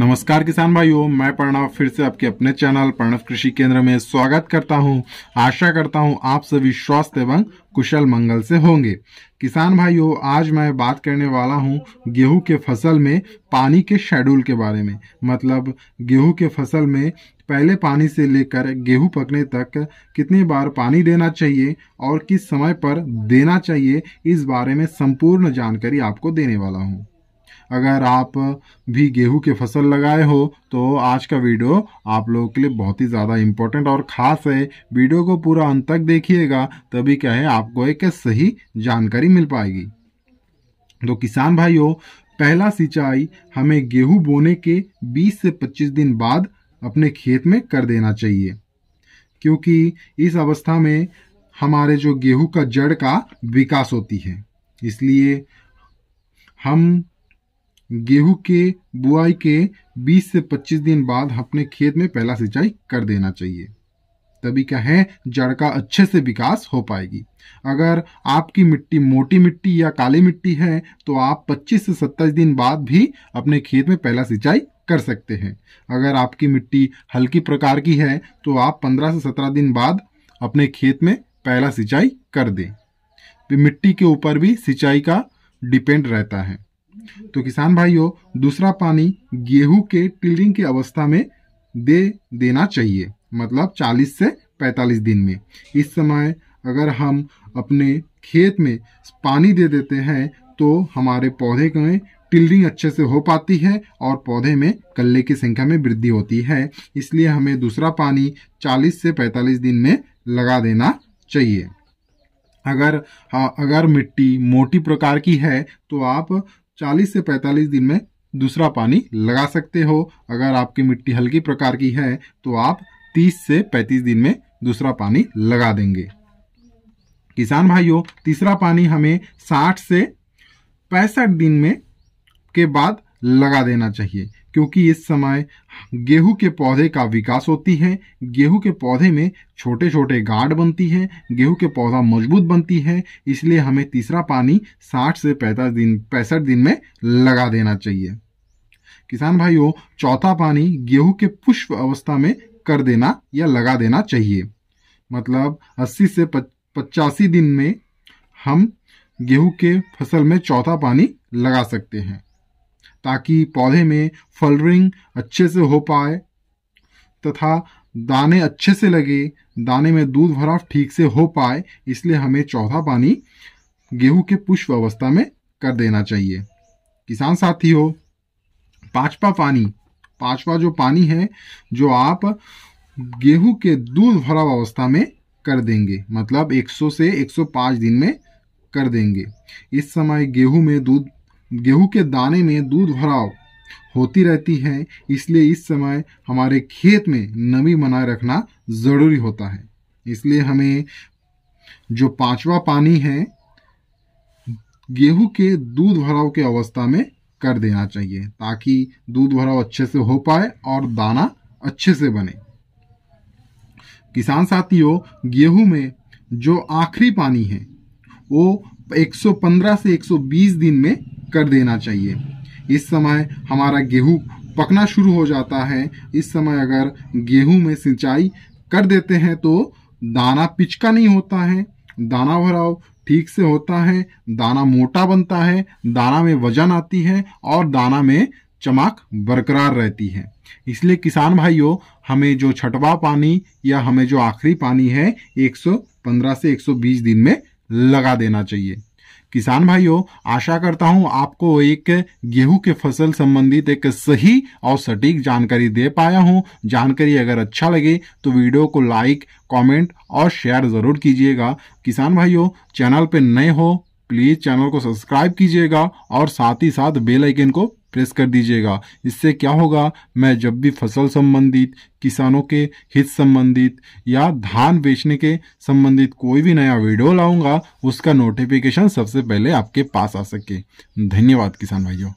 नमस्कार किसान भाइयों मैं प्रणव फिर से आपके अपने चैनल प्रणव कृषि केंद्र में स्वागत करता हूं आशा करता हूं आप सभी स्वस्थ एवं कुशल मंगल से होंगे किसान भाइयों आज मैं बात करने वाला हूं गेहूं के फसल में पानी के शेड्यूल के बारे में मतलब गेहूं के फसल में पहले पानी से लेकर गेहूं पकने तक कितनी बार पानी देना चाहिए और किस समय पर देना चाहिए इस बारे में संपूर्ण जानकारी आपको देने वाला हूँ अगर आप भी गेहूं के फसल लगाए हो तो आज का वीडियो आप लोगों के लिए बहुत ही ज़्यादा इम्पोर्टेंट और ख़ास है वीडियो को पूरा अंत तक देखिएगा तभी क्या है आपको एक सही जानकारी मिल पाएगी तो किसान भाइयों पहला सिंचाई हमें गेहूं बोने के 20 से 25 दिन बाद अपने खेत में कर देना चाहिए क्योंकि इस अवस्था में हमारे जो गेहूं का जड़ का विकास होती है इसलिए हम गेहूं के बुआई के 20 से 25 दिन बाद अपने खेत में पहला सिंचाई कर देना चाहिए तभी क्या है जड़ का अच्छे से विकास हो पाएगी अगर आपकी मिट्टी मोटी मिट्टी या काली मिट्टी है तो आप 25 से 27 दिन बाद भी अपने खेत में पहला सिंचाई कर सकते हैं अगर आपकी मिट्टी हल्की प्रकार की है तो आप 15 से 17 दिन बाद अपने खेत में पहला सिंचाई कर दें मिट्टी के ऊपर भी सिंचाई का डिपेंड रहता है तो किसान भाइयों दूसरा पानी गेहूं के टिलिंग की अवस्था में दे देना चाहिए मतलब 40 से 45 दिन में इस समय अगर हम अपने खेत में पानी दे देते हैं तो हमारे पौधे में टिल्डिंग अच्छे से हो पाती है और पौधे में कल्ले की संख्या में वृद्धि होती है इसलिए हमें दूसरा पानी 40 से 45 दिन में लगा देना चाहिए अगर हाँ अगर मिट्टी मोटी प्रकार की है तो आप 40 से 45 दिन में दूसरा पानी लगा सकते हो अगर आपकी मिट्टी हल्की प्रकार की है तो आप 30 से 35 दिन में दूसरा पानी लगा देंगे किसान भाइयों तीसरा पानी हमें 60 से पैंसठ दिन में के बाद लगा देना चाहिए क्योंकि इस समय गेहूं के पौधे का विकास होती है गेहूं के पौधे में छोटे छोटे गांठ बनती है गेहूं के पौधा मजबूत बनती है इसलिए हमें तीसरा पानी 60 से पैंतालीस दिन पैंसठ दिन में लगा देना चाहिए किसान भाइयों चौथा पानी गेहूं के पुष्प अवस्था में कर देना या लगा देना चाहिए मतलब 80 से पचासी दिन में हम गेहूं के फसल में चौथा पानी लगा सकते हैं ताकि पौधे में फलरिंग अच्छे से हो पाए तथा दाने अच्छे से लगे दाने में दूध भराव ठीक से हो पाए इसलिए हमें चौथा पानी गेहूं के पुष्प अवस्था में कर देना चाहिए किसान साथी हो पांचवा पानी पांचवा जो पानी है जो आप गेहूं के दूध भराव अवस्था में कर देंगे मतलब 100 से 105 दिन में कर देंगे इस समय गेहूं में दूध गेहूं के दाने में दूध भराव होती रहती है इसलिए इस समय हमारे खेत में नमी बनाए रखना ज़रूरी होता है इसलिए हमें जो पांचवा पानी है गेहूं के दूध भराव के अवस्था में कर देना चाहिए ताकि दूध भराव अच्छे से हो पाए और दाना अच्छे से बने किसान साथियों गेहूं में जो आखिरी पानी है वो 115 से 120 दिन में कर देना चाहिए इस समय हमारा गेहूं पकना शुरू हो जाता है इस समय अगर गेहूं में सिंचाई कर देते हैं तो दाना पिचका नहीं होता है दाना भराव ठीक से होता है दाना मोटा बनता है दाना में वजन आती है और दाना में चमक बरकरार रहती है इसलिए किसान भाइयों हमें जो छठवा पानी या हमें जो आखिरी पानी है 115 से 120 दिन में लगा देना चाहिए किसान भाइयों आशा करता हूं आपको एक गेहूं के फसल संबंधित एक सही और सटीक जानकारी दे पाया हूं जानकारी अगर अच्छा लगे तो वीडियो को लाइक कमेंट और शेयर ज़रूर कीजिएगा किसान भाइयों चैनल पर नए हो प्लीज़ चैनल को सब्सक्राइब कीजिएगा और साथ ही साथ बेल आइकन को प्रेस कर दीजिएगा इससे क्या होगा मैं जब भी फसल संबंधित किसानों के हित संबंधित या धान बेचने के संबंधित कोई भी नया वीडियो लाऊंगा उसका नोटिफिकेशन सबसे पहले आपके पास आ सके धन्यवाद किसान भाइयों